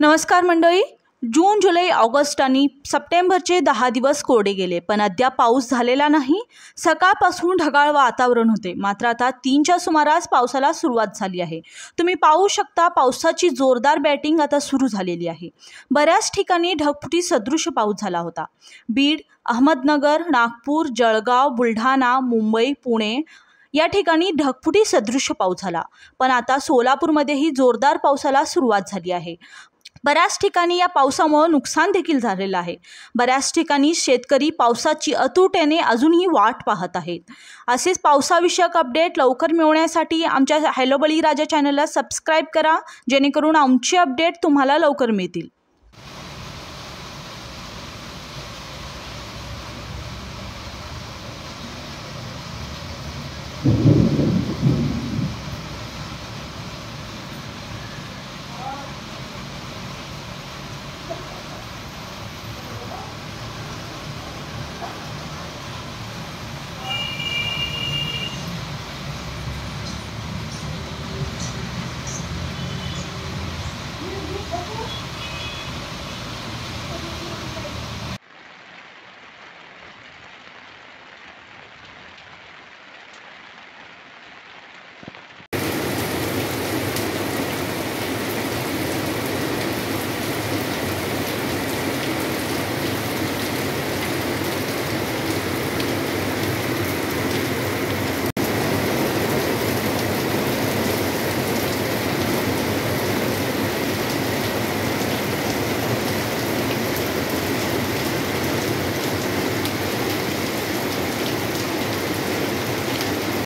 नमस्कार मंडळी जून जुलै ऑगस्ट आणि सप्टेंबरचे दहा दिवस कोरडे गेले पण अद्याप पाऊस झालेला नाही सकाळपासून ढगाळ वातावरण होते मात्र आता तीनच्या सुमारास पावसाला सुरुवात झाली आहे तुम्ही पाहू शकता पावसाची जोरदार बॅटिंग आता सुरू झालेली आहे बऱ्याच ठिकाणी ढगफुटी सदृश पाऊस झाला होता बीड अहमदनगर नागपूर जळगाव बुलढाणा मुंबई पुणे या ठिकाणी ढगफुटी सदृश पाऊस झाला पण आता सोलापूरमध्येही जोरदार पावसाला सुरुवात झाली आहे बऱ्याच ठिकाणी या पावसामुळं नुकसान देखील झालेलं आहे बऱ्याच ठिकाणी शेतकरी पावसाची अतुट्याने अजूनही वाट पाहत आहेत असेच पावसाविषयक अपडेट लवकर मिळवण्यासाठी आमच्या हॅलोबळी राजा चॅनलला सबस्क्राईब करा जेणेकरून आमचे अपडेट तुम्हाला लवकर मिळतील